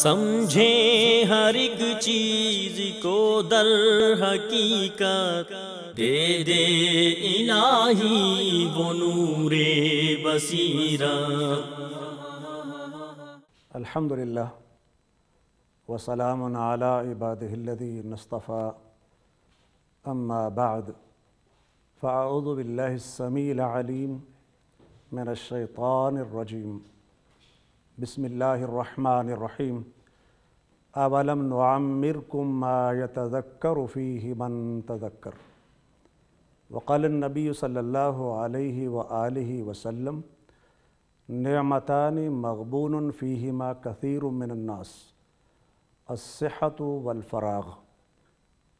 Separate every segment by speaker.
Speaker 1: समझे हर एक चीज को दर हकीकत दे दे इलाही वो नूरे बसीरा अल्हम्दुलिल्लाह वसलाम अला इबादहिल्लदी नस्तफ़ा अम्मा बाद फ़ाउदबिल्लिसमीम मेरा शैतान रजीम بسم الله الرحمن الرحيم أولم نعمركم ما يتذكر فيه من تذكر وقال النبي صلى الله عليه وآله وسلم نعمتان مغبون فيهما كثير من الناس الصحة والفراغ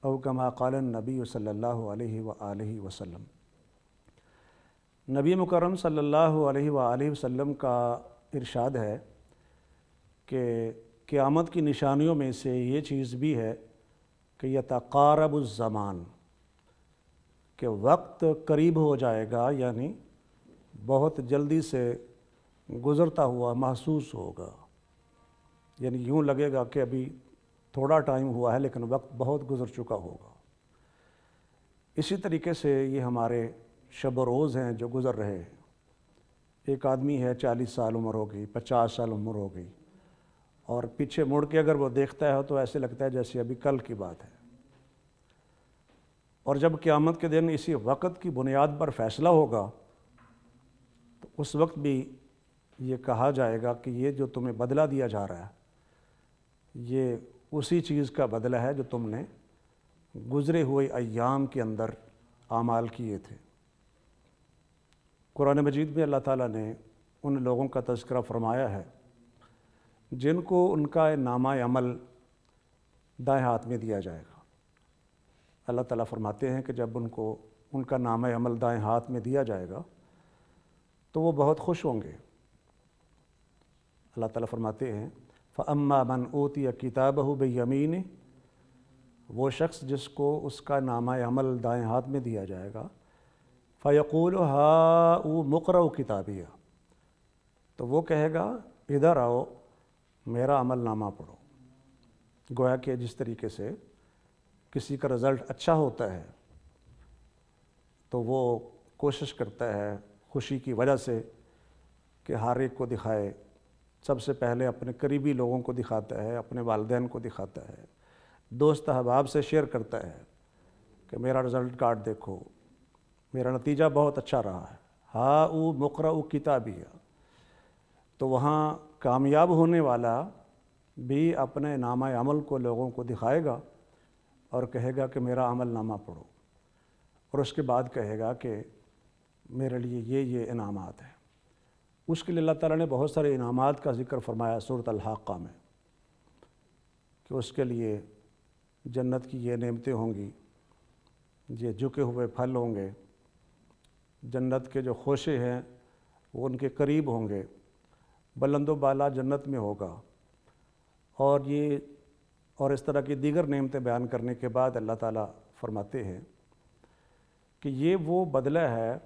Speaker 1: أو كما قال النبي صلى الله عليه وآله وسلم نبی مکرم صلی اللہ علیہ وآلہ وسلم کا इरशाद है कि क़्यामत की निशानियों में से ये चीज़ भी है कि यह यतकारबुलज़मान कि वक्त करीब हो जाएगा यानी बहुत जल्दी से गुज़रता हुआ महसूस होगा यानी यूँ लगेगा कि अभी थोड़ा टाइम हुआ है लेकिन वक्त बहुत गुज़र चुका होगा इसी तरीके से ये हमारे शब रोज़ हैं जो गुज़र रहे हैं एक आदमी है चालीस साल उम्र हो गई पचास साल उम्र हो गई और पीछे मुड़ के अगर वो देखता है तो ऐसे लगता है जैसे अभी कल की बात है और जब क़्यामत के दिन इसी वक़्त की बुनियाद पर फैसला होगा तो उस वक्त भी ये कहा जाएगा कि ये जो तुम्हें बदला दिया जा रहा है ये उसी चीज़ का बदला है जो तुमने गुज़रे हुए अयाम के अंदर आमाल किए थे कुरान मजीद में अल्लाह ताला ने उन लोगों का तस्करा फरमाया है जिनको उनका नामा अमल दाएँ हाथ में दिया जाएगा अल्लाह ताला फरमाते हैं कि जब उनको उनका नाम अमल दाएँ हाथ में दिया जाएगा तो वो बहुत खुश होंगे अल्लाह ताला फरमाते हैं फ़म्मा मन ओती किताब हो बेयमीन वो शख्स जिसको उसका नामा अमल दाएँ हाथ में दिया जाएगा फ़यकूल हा ऊ मकर किताबिया तो वो कहेगा इधर आओ मेरा अमलनामा पढ़ो गोया कि जिस तरीके से किसी का रिज़ल्ट अच्छा होता है तो वो कोशिश करता है खुशी की वजह से कि हर एक को दिखाए सबसे पहले अपने करीबी लोगों को दिखाता है अपने वालदेन को दिखाता है दोस्त अहबाब से शेयर करता है कि मेरा रिज़ल्ट कार्ड देखो मेरा नतीजा बहुत अच्छा रहा है हा उ मकर उ किताबिया तो वहाँ कामयाब होने वाला भी अपने नामा अमल को लोगों को दिखाएगा और कहेगा कि मेरा अमल नामा पढ़ो और उसके बाद कहेगा कि मेरे लिए ये ये इनाम हैं उसके लिए अल्लाह ताला ने बहुत सारे इनाम का जिक्र फरमाया सूरत अलहाक़ा में कि उसके लिए जन्नत की ये नेमतें होंगी ये झुके हुए फल होंगे जन्नत के जो खोशे हैं वो उनके करीब होंगे बुलंद बाला जन्नत में होगा और ये और इस तरह की दीगर नियमतें बयान करने के बाद अल्लाह ताला फरमाते हैं कि ये वो बदला है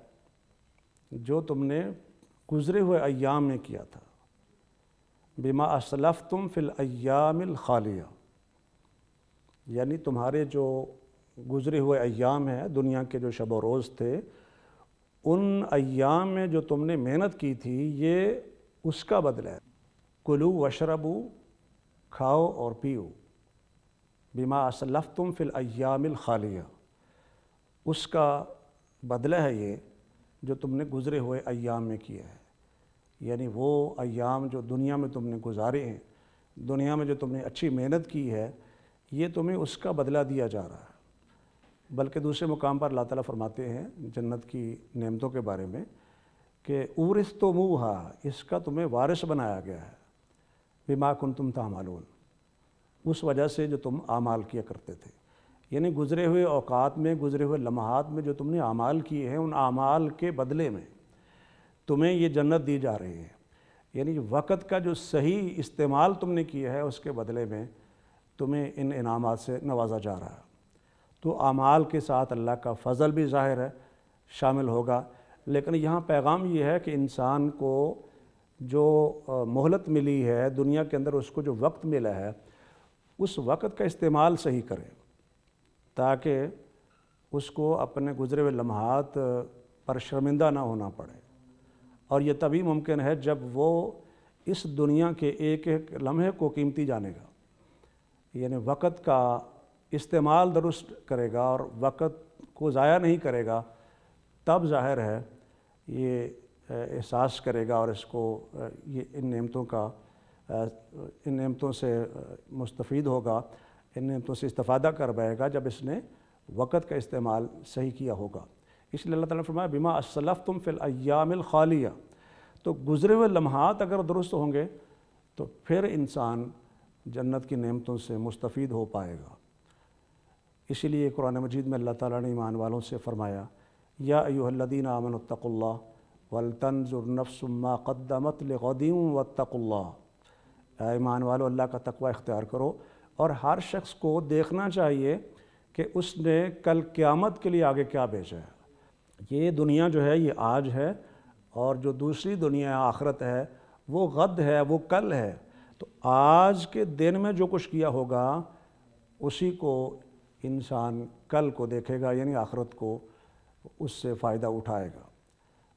Speaker 1: जो तुमने गुज़रे हुए अयाम में किया था बिमा असलफ़ तुम फिल अयामिल खालिया यानी तुम्हारे जो गुज़रे हुए अयाम हैं दुनिया के जो शब रोज़ थे उन अयाम में जो तुमने मेहनत की थी ये उसका बदला है कुलू वशरबू खाओ और पियो बिमा असलफ़ तुम फिल अयामिल खालिया उसका बदला है ये जो तुमने गुज़रे हुए अयाम में किया है यानी वो अयाम जो दुनिया में तुमने गुजारे हैं दुनिया में जो तुमने अच्छी मेहनत की है ये तुम्हें उसका बदला दिया जा रहा है बल्कि दूसरे मुकाम पर अल्लाह ताला फरमाते हैं जन्नत की नेमतों के बारे में कि उर्स तो मुँहा इसका तुम्हें वारिस बनाया गया है बीमा कुन तुम तमालून उस वजह से जो तुम आमाल किया करते थे यानी गुज़रे हुए अवकात में गुज़रे हुए लम्हात में जो तुमने आमाल किए हैं उन आमाल के बदले में तुम्हें ये जन्नत दी जा रही है यानी वक़्त का जो सही इस्तेमाल तुमने किया है उसके बदले में तुम्हें इन इनाम से नवाजा जा रहा है तो अमाल के साथ अल्लाह का फ़ज़ल भी ज़ाहिर है शामिल होगा लेकिन यहाँ पैगाम ये है कि इंसान को जो मोहलत मिली है दुनिया के अंदर उसको जो वक्त मिला है उस वक्त का इस्तेमाल सही करें ताकि उसको अपने गुजरे हुए लम्हात पर शर्मिंदा ना होना पड़े और यह तभी मुमकिन है जब वो इस दुनिया के एक एक लम्हे को कीमती जानेगा यानी वक़्त का इस्तेमाल दुरुस्त करेगा और वक़्त को ज़ाया नहीं करेगा तब ज़ाहिर है ये एहसास करेगा और इसको ये इन नियमतों का इन नियमतों से मुस्तफ़ होगा इन नियमतों से इस्ता कर पाएगा जब इसने वक़्त का इस्तेमाल सही किया होगा इसलिए अल्लाह ताला ने फरमाया बिमा असलफ़ तुम फिल अयामिल खालिया तो गुज़रे हुए लम्हात अगर दुरुस्त होंगे तो फिर इंसान जन्नत की नेमतों से मुस्तफ़ हो पाएगा इसीलिए कुरान मजीद में अल्लाह ताला ने ईमान वालों से फ़रमाया या अयुहल्लिन वल वलतनजुरनफ़ुम्मा कदमत लगदीम वतकुल्ला ईमान वालो अल्लाह का तकवा इख्तियार करो और हर शख्स को देखना चाहिए कि उसने कल क़्यामत के लिए आगे क्या भेजा है ये दुनिया जो है ये आज है और जो दूसरी दुनिया है आखरत है वो गद है वो कल है तो आज के दिन में जो कुछ किया होगा उसी को इंसान कल को देखेगा यानी आखरत को उससे फ़ायदा उठाएगा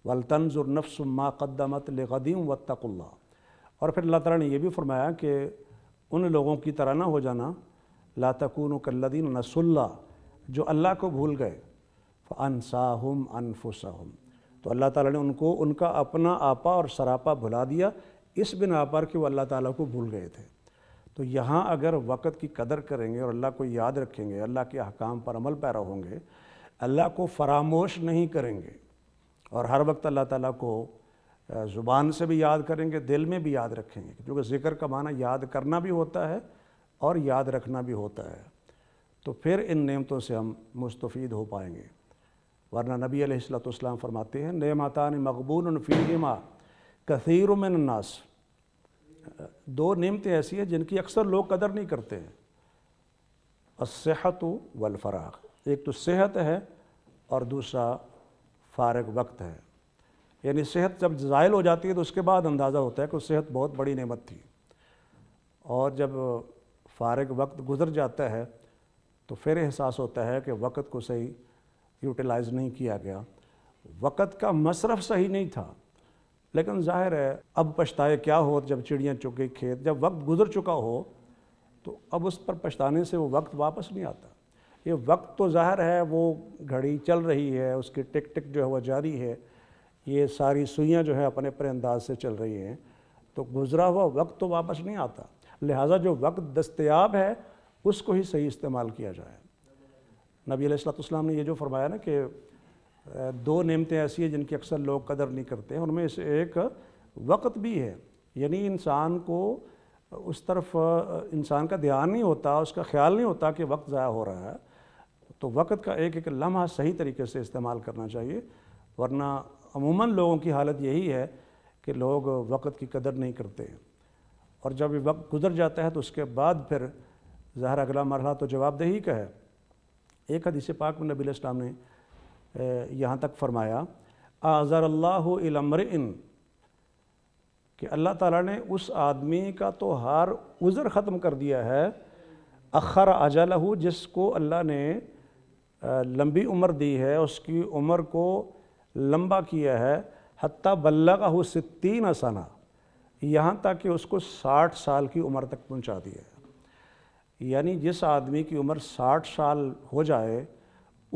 Speaker 1: वलतनजुर नफ्स मा कदमत लगदीम व और फिर अल्लाह ताला ने यह भी फरमाया कि उन लोगों की तरह ना हो जाना लातकून कल्लदीन नसुल्ला जो अल्लाह को भूल गए अनसाहम अनफुसहम तो अल्लाह ताला ने उनको उनका अपना आपा और सरापा भुला दिया इस बिना पर कि वो अल्लाह ताला को भूल गए थे तो यहाँ अगर वक़्त की कदर करेंगे और अल्लाह को याद रखेंगे अल्लाह के अहकाम पर अमल पैरा होंगे अल्लाह को फरामोश नहीं करेंगे और हर वक्त अल्लाह ताला को ज़ुबान से भी याद करेंगे दिल में भी याद रखेंगे क्योंकि ज़िक्र का माना याद करना भी होता है और याद रखना भी होता है तो फिर इन नेमतों से हम मुस्तफ़ हो पाएंगे वरना नबी अलैहिस्सलाम फरमाते हैं नेमतान मकबूल फ़ी इमा दो नियमतें ऐसी हैं जिनकी अक्सर लोग कदर नहीं करते हैं असहत वलफराग एक तो सेहत है और दूसरा फारग वक्त है यानी सेहत जब ज़ायल हो जाती है तो उसके बाद अंदाज़ा होता है कि सेहत बहुत बड़ी नेमत थी और जब फारग वक्त गुजर जाता है तो फिर एहसास होता है कि वक़्त को सही यूटिलाइज़ नहीं किया गया वक़्त का मशरफ सही नहीं था लेकिन जाहिर है अब पछताए क्या हो जब चिड़ियाँ चुके खेत जब वक्त गुजर चुका हो तो अब उस पर पछताने से वो वक्त वापस नहीं आता ये वक्त तो ज़ाहिर है वो घड़ी चल रही है उसकी टिक टिक जो है वह जारी है ये सारी सुइयाँ जो है अपने अपने अंदाज से चल रही हैं तो गुज़रा हुआ वक्त तो वापस नहीं आता लिहाजा जो वक्त दस्तियाब है उसको ही सही इस्तेमाल किया जाए नबी सलाम ने ये जो फरमाया ना कि दो नियमतें ऐसी हैं जिनकी अक्सर लोग कदर नहीं करते हैं उनमें से एक वक्त भी है यानी इंसान को उस तरफ इंसान का ध्यान नहीं होता उसका ख्याल नहीं होता कि वक्त ज़ाया हो रहा है तो वक्त का एक एक लम्हा सही तरीके से इस्तेमाल करना चाहिए वरना अमूमन लोगों की हालत यही है कि लोग वक्त की कदर नहीं करते और जब ये वक्त गुजर जाता है तो उसके बाद फिर ज़ाहिर अगला मरहला तो जवाबदेही का है एक हदीस पाक में नबी इस्लाम ने यहाँ तक फरमाया आज़र अल्लामर कि अल्लाह ताला ने उस आदमी का तो हार उज़र ख़त्म कर दिया है अखर अजलहू जिसको अल्लाह ने लंबी उम्र दी है उसकी उम्र को लंबा किया है हती बल्लगहू सित्तीन आसाना यहाँ तक कि उसको साठ साल की उम्र तक पहुँचा दिया यानी जिस आदमी की उम्र साठ साल हो जाए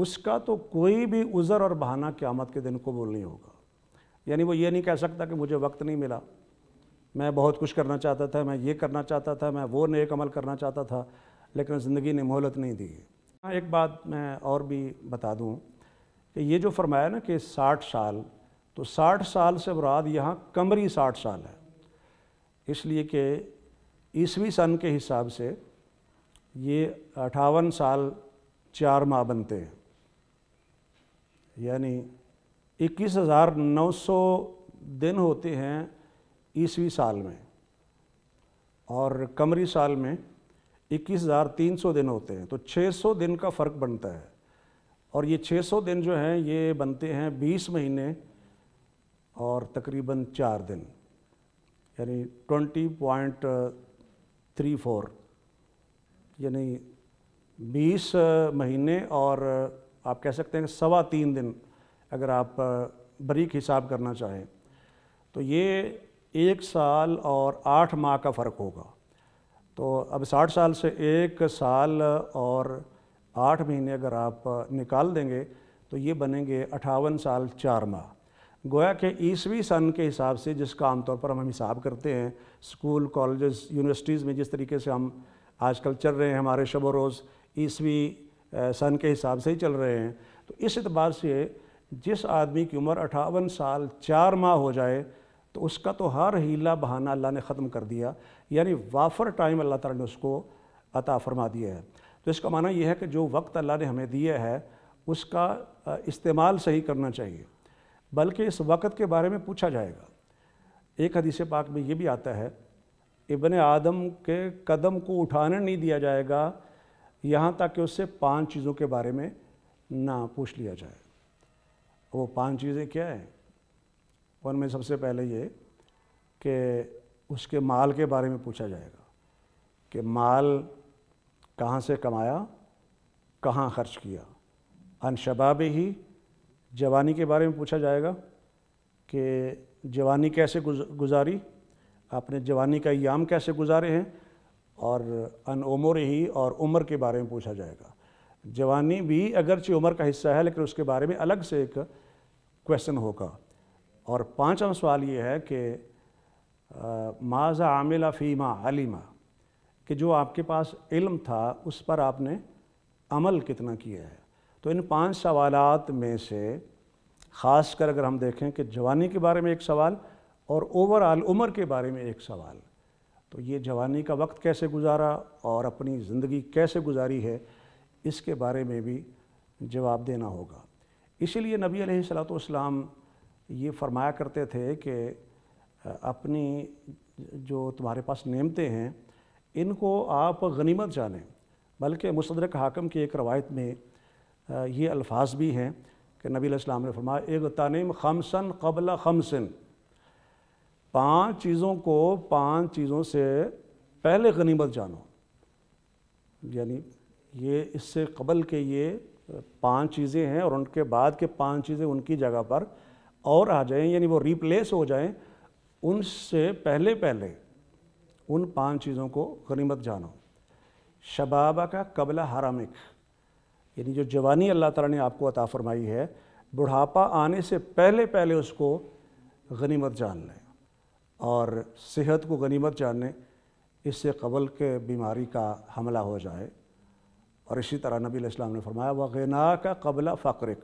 Speaker 1: उसका तो कोई भी उज़र और बहाना क़्यामत के दिन कबूल नहीं होगा यानी वो ये नहीं कह सकता कि मुझे वक्त नहीं मिला मैं बहुत कुछ करना चाहता था मैं ये करना चाहता था मैं वो नेक अमल करना चाहता था लेकिन ज़िंदगी ने मोहलत नहीं दी है हाँ, एक बात मैं और भी बता दूँ कि ये जो फरमाया ना कि साठ साल तो साठ साल से मुराद यहाँ कमरी साठ साल है इसलिए कि ईसवी सन के हिसाब से ये अठावन साल चार माह बनते हैं यानी इक्कीस हज़ार नौ सौ दिन होते हैं ईसवी साल में और कमरी साल में इक्कीस हज़ार तीन सौ दिन होते हैं तो छः सौ दिन का फ़र्क बनता है और ये छः सौ दिन जो हैं ये बनते हैं बीस महीने और तकरीबन चार दिन यानी ट्वेंटी पॉइंट थ्री फोर यानी बीस महीने और आप कह सकते हैं सवा तीन दिन अगर आप बरीक हिसाब करना चाहें तो ये एक साल और आठ माह का फ़र्क होगा तो अब साठ साल से एक साल और आठ महीने अगर आप निकाल देंगे तो ये बनेंगे अठावन साल चार माह गोया के ईसवी सन के हिसाब से जिसका आमतौर पर हम हिसाब करते हैं स्कूल कॉलेजेस यूनिवर्सिटीज़ में जिस तरीके से हम आजकल चल रहे हैं हमारे शब रोज़ ईसवी सन के हिसाब से ही चल रहे हैं तो इस एतबार से जिस आदमी की उम्र अठावन साल चार माह हो जाए तो उसका तो हर हीला बहाना अल्लाह ने ख़त्म कर दिया यानी वाफर टाइम अल्लाह ताला ने उसको अता फरमा दिया है तो इसका माना यह है कि जो वक्त अल्लाह ने हमें दिया है उसका इस्तेमाल सही करना चाहिए बल्कि इस वक्त के बारे में पूछा जाएगा एक हदीस पाक में ये भी आता है इबन आदम के कदम को उठाने नहीं दिया जाएगा यहाँ तक कि उससे पांच चीज़ों के बारे में ना पूछ लिया जाए वो पांच चीज़ें क्या हैं उनमें सबसे पहले ये कि उसके माल के बारे में पूछा जाएगा कि माल कहाँ से कमाया कहाँ खर्च किया अन शबाब ही जवानी के बारे में पूछा जाएगा कि जवानी कैसे गुजारी अपने जवानी का याम कैसे गुजारे हैं और अन उम्र ही और उम्र के बारे में पूछा जाएगा जवानी भी अगरचे उम्र का हिस्सा है लेकिन उसके बारे में अलग से एक क्वेश्चन होगा और पांचवा सवाल ये है कि माजा आमिल फ़ीमा अलीमा कि जो आपके पास इल्म था उस पर आपने अमल कितना किया है तो इन पांच सवाल में से ख़ास कर अगर हम देखें कि जवानी के बारे में एक सवाल और ओवरऑल उम्र के बारे में एक सवाल तो ये जवानी का वक्त कैसे गुजारा और अपनी ज़िंदगी कैसे गुजारी है इसके बारे में भी जवाब देना होगा इसीलिए नबी सलाम ये फरमाया करते थे कि अपनी जो तुम्हारे पास नेमतें हैं इनको आप गनीमत जानें बल्कि मुसदरक हाकम की एक रवायत में ये अल्फाज भी हैं कि नबी इस्लाम ने फरमाया एक तानीम खमसन कबला खमसन पांच चीज़ों को पांच चीज़ों से पहले गनीमत जानो यानी ये इससे कबल के ये पांच चीज़ें हैं और उनके बाद के पांच चीज़ें उनकी जगह पर और आ जाएं यानी वो रिप्लेस हो जाएं उनसे पहले पहले उन पांच चीज़ों को गनीमत जानो शबाबा का कबला हरामिक यानी जो जवानी अल्लाह ताला ने आपको अता फरमाई है बुढ़ापा आने से पहले पहले उसको गनीमत जान लें और सेहत को गनीमत जानने इससे कबल के बीमारी का हमला हो जाए और इसी तरह नबी इस्लाम ने फरमाया वगैना का कबला फ़क्रिक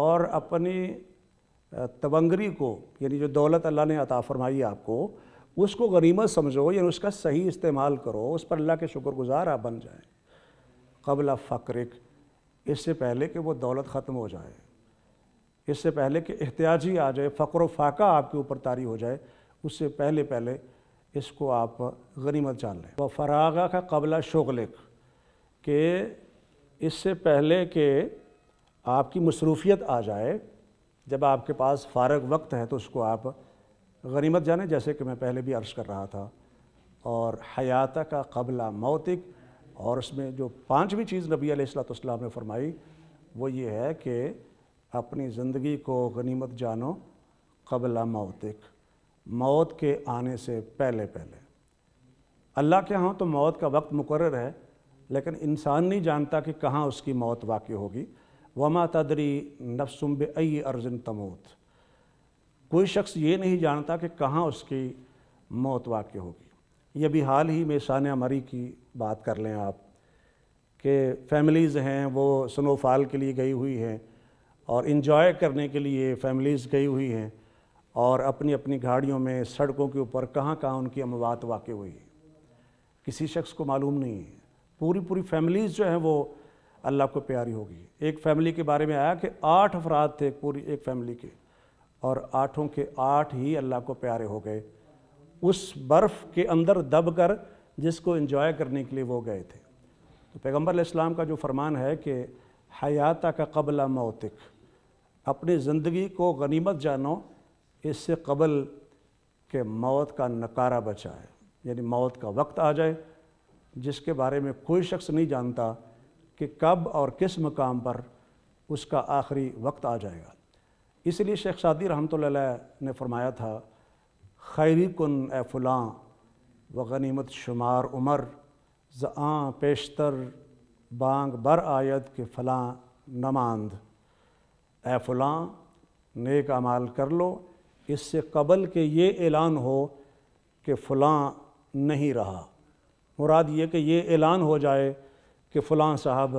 Speaker 1: और अपनी तबंगरी को यानी जो दौलत अल्लाह ने अता फरमाई आपको उसको गनीमत समझो यानी उसका सही इस्तेमाल करो उस पर अल्लाह के शुक्रगुजार आप बन जाए कबला फ़क्रिक इससे पहले कि वो दौलत ख़त्म हो जाए इससे पहले कि एहतियाजी आ जाए फ़क्र फाका आपके ऊपर तारी हो जाए उससे पहले पहले इसको आप गनीमत जान लें व फरागा का कबला शगलिक के इससे पहले कि आपकी मसरूफियत आ जाए जब आपके पास फारग वक्त है तो उसको आप गनीमत जाने जैसे कि मैं पहले भी अर्ज़ कर रहा था और हयात का कबला मौतिक और उसमें जो पाँचवीं चीज़ नबी अलैहिस्सलाम ने फरमाई वो ये है कि अपनी ज़िंदगी को गनीमत जानो कबला मौतिक मौत के आने से पहले पहले अल्लाह के यहाँ तो मौत का वक्त मुकर है लेकिन इंसान नहीं जानता कि कहाँ उसकी मौत वाक़ होगी वमा तदरी नफसुम बई अर्जन तमोत कोई शख्स ये नहीं जानता कि कहाँ उसकी मौत वाक़ होगी ये भी हाल ही में सानिया मरी की बात कर लें आप कि फैमिलीज़ हैं वो स्नोफॉल के लिए गई हुई हैं और इन्जॉय करने के लिए फैमिलीज़ गई हुई हैं और अपनी अपनी गाड़ियों में सड़कों के ऊपर कहाँ कहाँ उनकी अमवात वाक़ हुई है किसी शख्स को मालूम नहीं है पूरी पूरी फैमिलीज़ जो हैं वो अल्लाह को प्यारी होगी एक फैमिली के बारे में आया कि आठ अफराद थे पूरी एक फैमिली के और आठों के आठ ही अल्लाह को प्यारे हो गए उस बर्फ़ के अंदर दब कर जिसको इन्जॉय करने के लिए वो गए थे तो पैगम्बर इस्लाम का जो फरमान है कि हयाता का कबला मौतिक अपनी ज़िंदगी को गनीमत जानो इससे कबल के मौत का नकारा बचाए यानी मौत का वक्त आ जाए जिसके बारे में कोई शख्स नहीं जानता कि कब और किस मकाम पर उसका आखिरी वक्त आ जाएगा इसलिए शेख सादी रहमत ने फरमाया था खैरी कन ए फुलाँ व गनीमत शुमार उमर जहाँ पेशतर बांग बर आयत के फलां नमांद ए फुलाँ नेक अमाल कर लो इससे कबल के ये ऐलान हो कि फ़लाँ नहीं रहा मुराद ये कि ये ऐलान हो जाए कि फ़लाँ साहब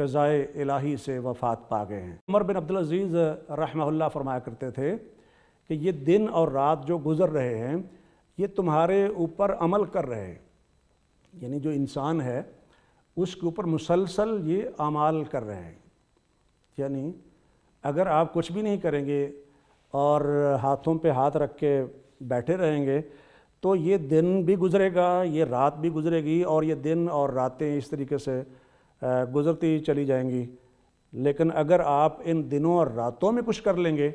Speaker 1: कज़ाए इलाही से वफ़ात पा गए हैं उमर बिन अब्दुल अजीज़ रहमल्ला फरमाया करते थे कि ये दिन और रात जो गुज़र रहे हैं ये तुम्हारे ऊपर अमल कर रहे हैं यानी जो इंसान है उसके ऊपर मुसलसल ये अमाल कर रहे हैं यानी अगर आप कुछ भी नहीं करेंगे और हाथों पे हाथ रख के बैठे रहेंगे तो ये दिन भी गुजरेगा ये रात भी गुजरेगी और ये दिन और रातें इस तरीके से गुजरती चली जाएंगी लेकिन अगर आप इन दिनों और रातों में कुछ कर लेंगे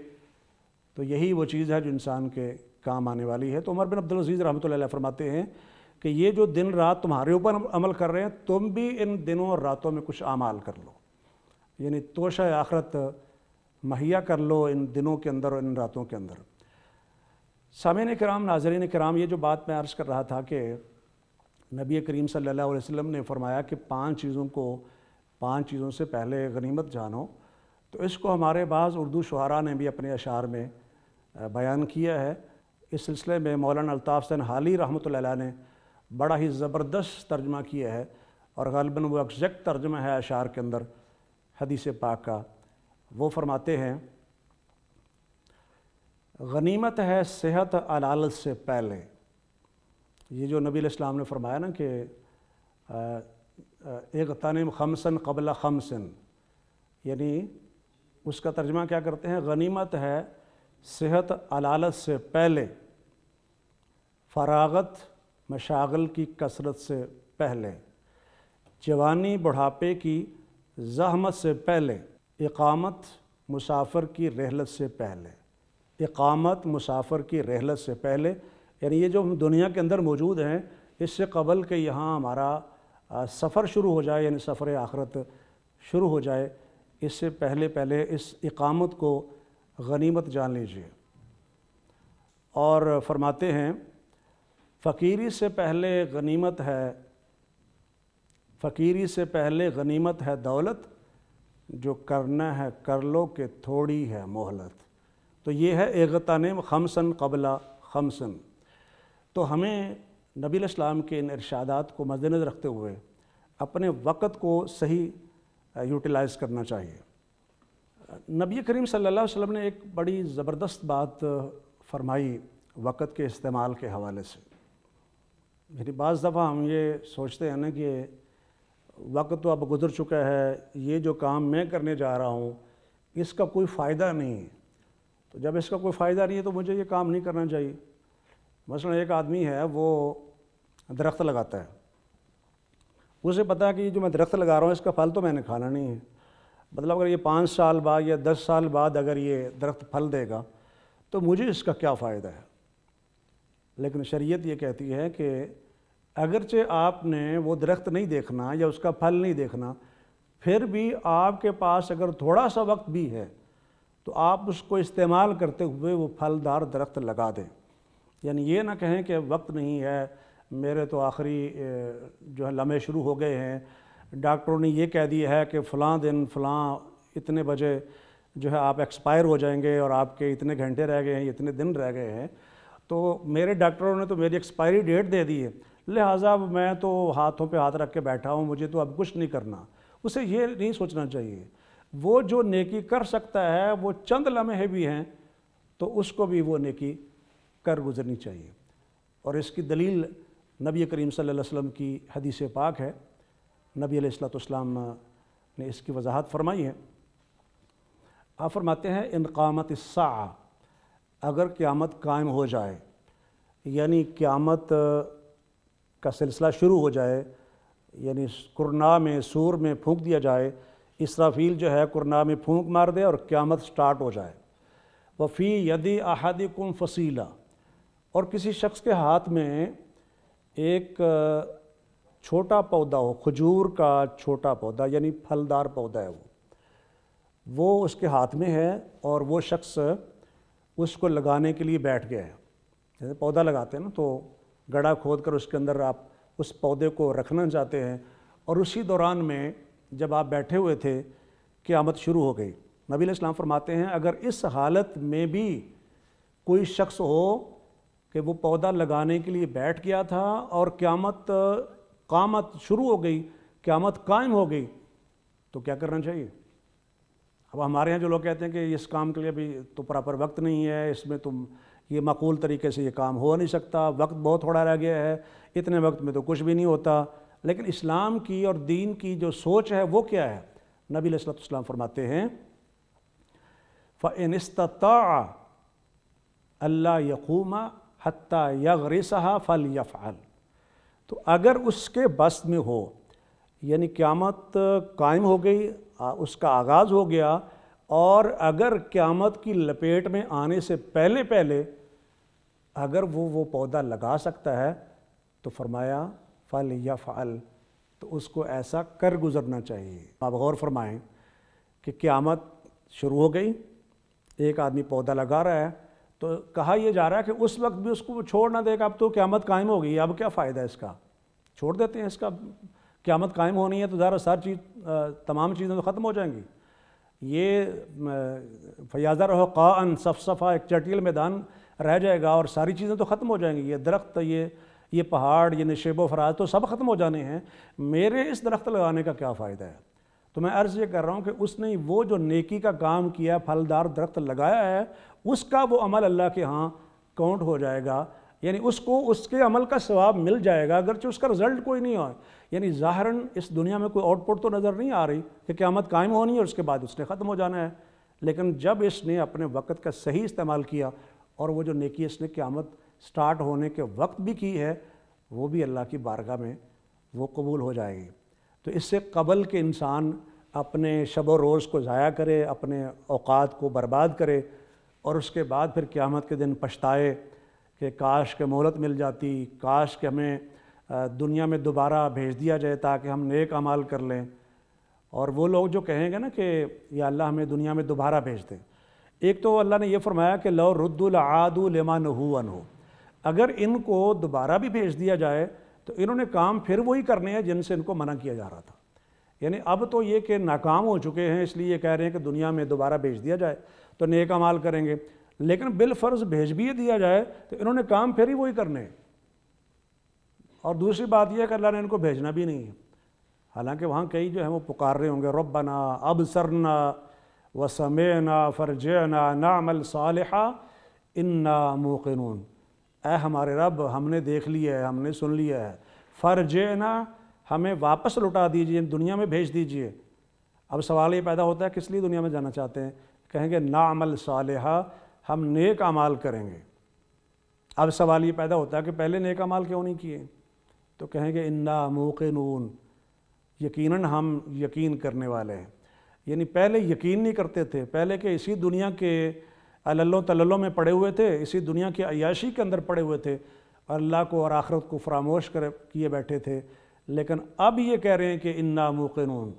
Speaker 1: तो यही वो चीज़ है जो इंसान के काम आने वाली है तो उमर बिन अब्दुल अजीज़ रहमत फरमाते हैं कि ये जो दिन रात तुम्हारे ऊपर अमल कर रहे हैं तुम भी इन दिनों और रातों में कुछ आमाल कर लो यानी तोशा आखरत महिया कर लो इन दिनों के अंदर और इन रातों के अंदर सामिन कराम नाजरीन कराम ये जो बात मैं अर्ज़ कर रहा था कि नबी करीम सल्लल्लाहु अलैहि वसल्लम ने फरमाया कि पांच चीज़ों को पांच चीज़ों से पहले गनीमत जानो तो इसको हमारे बाज़ उर्दू शुरा ने भी अपने अशार में बयान किया है इस सिलसिले में मौलाना अल्ताफ़ हसन हाली रहमत ने बड़ा ही ज़बरदस्त तर्जमा किया है और गलबन वो एक्जैक्ट तर्जमा है अशार के अंदर हदीस पाक का वो फरमाते हैं गनीमत है सेहत अलाल से पहले ये जो नबी इस्लाम ने फरमाया ना कि एक तनिम खमसन क़बल खमसन यानी उसका तर्जमा क्या करते हैं गनीमत है सेहत अलालत से पहले फरागत मशागल की कसरत से पहले जवानी बुढ़ापे की जहमत से पहले इकामत मुसाफर की रहलत से पहले इकामत मुसाफर की रहलत से पहले यानी ये जो हम दुनिया के अंदर मौजूद हैं इससे कबल के यहाँ हमारा सफ़र शुरू हो जाए यानी सफ़र आखरत शुरू हो जाए इससे पहले पहले इस इकामत को गनीमत जान लीजिए और फरमाते हैं फ़कीरी से पहले गनीमत है फ़कीरी से पहले गनीमत है दौलत जो करना है कर लो कि थोड़ी है मोहलत तो ये है एगता नेम खमसन कबला खमसन तो हमें नबी इस्लाम के इन इरशादात को मद्दनज़र रखते हुए अपने वक़्त को सही यूटिलाइज़ करना चाहिए नबी करीम सल्लल्लाहु अलैहि वसल्लम ने एक बड़ी ज़बरदस्त बात फरमाई वक़्त के इस्तेमाल के हवाले से मेरी बज़ दफ़ा हम ये सोचते हैं ना कि वक्त तो अब गुजर चुका है ये जो काम मैं करने जा रहा हूँ इसका कोई फ़ायदा नहीं है तो जब इसका कोई फ़ायदा नहीं है तो मुझे ये काम नहीं करना चाहिए मसलन एक आदमी है वो दरख्त लगाता है उसे पता है कि जो मैं दरख्त लगा रहा हूँ इसका फल तो मैंने खाना नहीं है मतलब अगर ये पाँच साल बाद या दस साल बाद अगर ये दरख्त फल देगा तो मुझे इसका क्या फ़ायदा है लेकिन शरीयत ये कहती है कि अगरचे आपने वो दरख्त नहीं देखना या उसका फल नहीं देखना फिर भी आपके पास अगर थोड़ा सा वक्त भी है तो आप उसको इस्तेमाल करते हुए वो फलदार दरख्त लगा दें यानी ये ना कहें कि वक्त नहीं है मेरे तो आखिरी जो है लम्हे शुरू हो गए हैं डॉक्टरों ने ये कह दिया है कि फ़लाँ दिन फ़लाँ इतने बजे जो है आप एक्सपायर हो जाएंगे और आपके इतने घंटे रह गए हैं इतने दिन रह गए हैं तो मेरे डॉक्टरों ने तो मेरी एक्सपायरी डेट दे दी है लिहाजा मैं तो हाथों पे हाथ रख के बैठा हूँ मुझे तो अब कुछ नहीं करना उसे ये नहीं सोचना चाहिए वो जो नेकी कर सकता है वो चंद लम्हे भी हैं तो उसको भी वो नेकी कर गुजरनी चाहिए और इसकी दलील नबी करीम सल्लल्लाहु की हदीस पाक है नबी अलैहिस्सलाम ने इसकी वजाहत फरमाई है आप फरमाते हैं इनकामत सा अगर क़्यामत कायम हो जाए यानी क़्यामत का सिलसिला शुरू हो जाए यानी कुरना में सूर में फूंक दिया जाए इसराफील जो है कुरना में फूंक मार दे और क़्यामत स्टार्ट हो जाए वफ़ी यदि अहादी कुम फसीला और किसी शख्स के हाथ में एक छोटा पौधा हो खजूर का छोटा पौधा यानी फलदार पौधा है वो वो उसके हाथ में है और वो शख्स उसको लगाने के लिए बैठ गया है जैसे पौधा लगाते हैं ना तो गड़ा खोद कर उसके अंदर आप उस पौधे को रखना चाहते हैं और उसी दौरान में जब आप बैठे हुए थे क़्यामत शुरू हो गई नबी इस्लाम फरमाते हैं अगर इस हालत में भी कोई शख्स हो कि वो पौधा लगाने के लिए बैठ गया था और क़्यामत कामत शुरू हो गई क़्यामत कायम हो गई तो क्या करना चाहिए अब हमारे यहाँ जो लोग कहते हैं कि इस काम के लिए अभी तो प्रॉपर वक्त नहीं है इसमें तुम तो ये मक़ूल तरीके से ये काम हो नहीं सकता वक्त बहुत थोड़ा रह गया है इतने वक्त में तो कुछ भी नहीं होता लेकिन इस्लाम की और दीन की जो सोच है वो क्या है नबी सलाम फरमाते हैं फ़नस्ता अल्लाह यकूमा हत्ता यगरसहा फ़ल यफ़ाल तो अगर उसके बस में हो यानी क़्यामत कायम हो गई उसका आगाज़ हो गया और अगर क़्यामत की लपेट में आने से पहले पहले अगर वो वो पौधा लगा सकता है तो फरमाया फ़ल या फ़ल तो उसको ऐसा कर गुज़रना चाहिए आप गौर फरमाएं कि क़्यामत शुरू हो गई एक आदमी पौधा लगा रहा है तो कहा यह जा रहा है कि उस वक्त भी उसको वो छोड़ ना देगा अब तो क़्यामत कायम हो गई अब क्या फ़ायदा है इसका छोड़ देते हैं इसका क़्यामत कायम होनी है तो ज़रा सारी चीज़ तमाम चीज़ें तो ख़त्म हो जाएंगी ये फयाजा रहो क़ान सफ़सफ़ा एक चटियल मैदान रह जाएगा और सारी चीज़ें तो ख़त्म हो जाएंगी ये दरख्त ये ये पहाड़ ये नशेब फराज तो सब ख़त्म हो जाने हैं मेरे इस दरख्त लगाने का क्या फ़ायदा है तो मैं अर्ज़ ये कर रहा हूँ कि उसने वो जो नेकी का काम किया फलदार दरख्त लगाया है उसका वो अमल अल्लाह के यहाँ काउंट हो जाएगा यानी उसको उसके अमल का स्वाब मिल जाएगा अगरचे उसका रिज़ल्ट कोई नहीं आए यानी ज़ाहरन इस दुनिया में कोई आउटपुट तो नज़र नहीं आ रही कि क्यामत कायम होनी है और उसके बाद उसने ख़त्म हो जाना है लेकिन जब इसने अपने वक्त का सही इस्तेमाल किया और वो जो नेकी इसने क़्यामत स्टार्ट होने के वक्त भी की है वो भी अल्लाह की बारगाह में वो कबूल हो जाएगी तो इससे कबल के इंसान अपने शब रोज़ को ज़ाया करे अपने अवात को बर्बाद करे और उसके बाद फिर क़्यामत के दिन पछताए कि काश के मोहलत मिल जाती काश के हमें दुनिया में दोबारा भेज दिया जाए ताकि हम नेक अमाल कर लें और वो लोग जो कहेंगे ना कि या अल्लाह हमें दुनिया में दोबारा भेज दें एक तो अल्लाह ने यह फरमाया कि लो रद्दुल आदुलमान हो अगर इनको दोबारा भी भेज दिया जाए तो इन्होंने काम फिर वही करने हैं जिनसे इनको मना किया जा रहा था यानी अब तो ये कि नाकाम हो चुके हैं इसलिए ये कह रहे हैं कि दुनिया में दोबारा भेज दिया जाए तो नेक अमाल करेंगे लेकिन बिलफर्ज भेज भी दिया जाए तो इन्होंने काम फिर ही वही करने हैं और दूसरी बात यह है कि अल्लाह ने इनको भेजना भी नहीं है हालांकि वहाँ कई जो है वो पुकार रहे होंगे रब्बना अब सरना वसमेना फ़रजना नामल सालहा इन्ना मोकिनून ए हमारे रब हमने देख लिया है हमने सुन लिया है फ़रजना हमें वापस लुटा दीजिए दुनिया में भेज दीजिए अब सवाल ये पैदा होता है किस लिए दुनिया में जाना चाहते हैं कहेंगे नामल सालहा हम नेक अमाल करेंगे अब सवाल ये पैदा होता है कि पहले नेक अमाल क्यों नहीं किए तो कहेंगे इन्ना मोकिनून यकीनन हम यकीन करने वाले हैं यानी पहले यकीन नहीं करते थे पहले के इसी दुनिया के अल्लों तल्लों में पड़े हुए थे इसी दुनिया की अयाशी के अंदर पड़े हुए थे अल्लाह को और आखरत को फरामोश कर किए बैठे थे लेकिन अब ये कह रहे हैं कि इन्ना मुकनून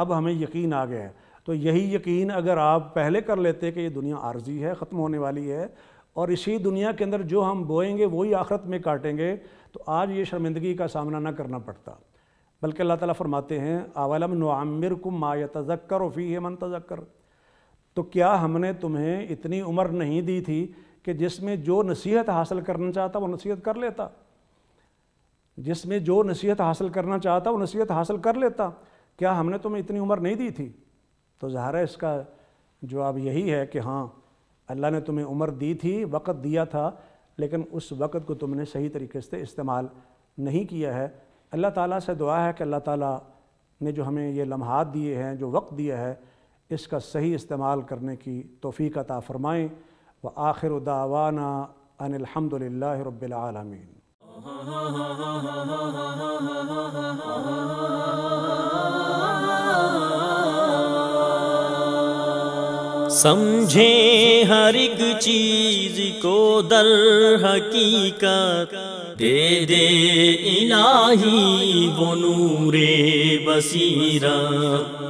Speaker 1: अब हमें यकीन आ गया है तो यही यकीन अगर आप पहले कर लेते कि ये दुनिया आर्जी है ख़त्म होने वाली है और इसी दुनिया के अंदर जो हम बोएंगे वही आखरत में काटेंगे तो आज ये शर्मिंदगी का सामना ना करना पड़ता बल्कि अल्लाह ताला फरमाते हैं आवलम नआमिर कुम मा यतज़क्कर फ़ी है मन तज़क्कर तो क्या हमने तुम्हें इतनी उम्र नहीं दी थी कि जिसमें जो नसीहत हासिल करना चाहता वो नसीहत कर लेता जिसमें जो नसीहत हासिल करना चाहता वो नसीहत हासिल कर लेता क्या हमने तुम्हें इतनी उम्र नहीं दी थी तो ज़ाहरा इसका जवाब यही है कि हाँ अल्लाह ने तुम्हें उम्र दी थी वक़्त दिया था लेकिन उस वक़्त को तुमने सही तरीके से इस्तेमाल नहीं किया है अल्लाह ताला से दुआ है कि अल्लाह ताला ने जो हमें ये लम्हात दिए हैं जो वक्त दिया है इसका सही इस्तेमाल करने की तोफ़ी अता फ़रमाएँ व आखिर दावाना अनिलहमदिल्ला रबालमीन समझे हर एक चीज़ को दर हकीकत तेरे इलाही वो नूरे बसीरा